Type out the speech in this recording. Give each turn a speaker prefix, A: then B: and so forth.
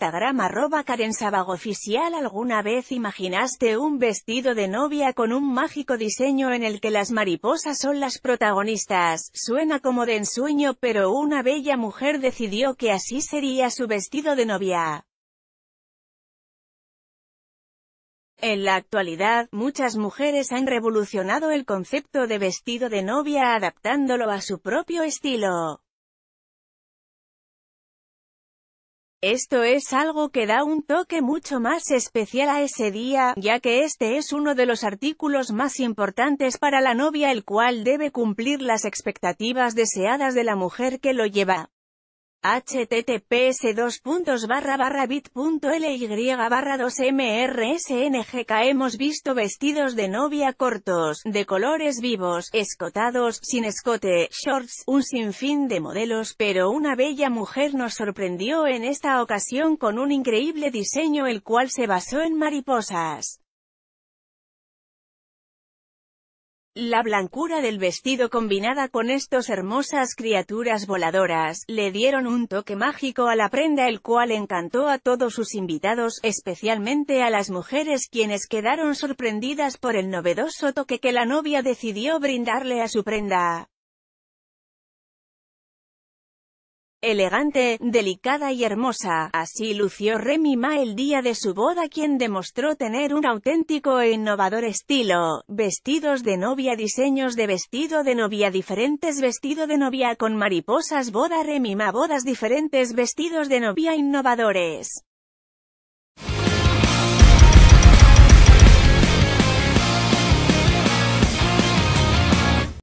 A: Instagram arroba Karen Oficial ¿Alguna vez imaginaste un vestido de novia con un mágico diseño en el que las mariposas son las protagonistas? Suena como de ensueño pero una bella mujer decidió que así sería su vestido de novia. En la actualidad, muchas mujeres han revolucionado el concepto de vestido de novia adaptándolo a su propio estilo. Esto es algo que da un toque mucho más especial a ese día, ya que este es uno de los artículos más importantes para la novia el cual debe cumplir las expectativas deseadas de la mujer que lo lleva https bit.ly 2mrsngk hemos visto vestidos de novia cortos, de colores vivos, escotados, sin escote, shorts, un sinfín de modelos, pero una bella mujer nos sorprendió en esta ocasión con un increíble diseño el cual se basó en mariposas. La blancura del vestido combinada con estas hermosas criaturas voladoras, le dieron un toque mágico a la prenda el cual encantó a todos sus invitados, especialmente a las mujeres quienes quedaron sorprendidas por el novedoso toque que la novia decidió brindarle a su prenda. Elegante, delicada y hermosa, así lució Remy Ma el día de su boda quien demostró tener un auténtico e innovador estilo, vestidos de novia diseños de vestido de novia diferentes vestido de novia con mariposas boda Remy Ma bodas diferentes vestidos de novia innovadores.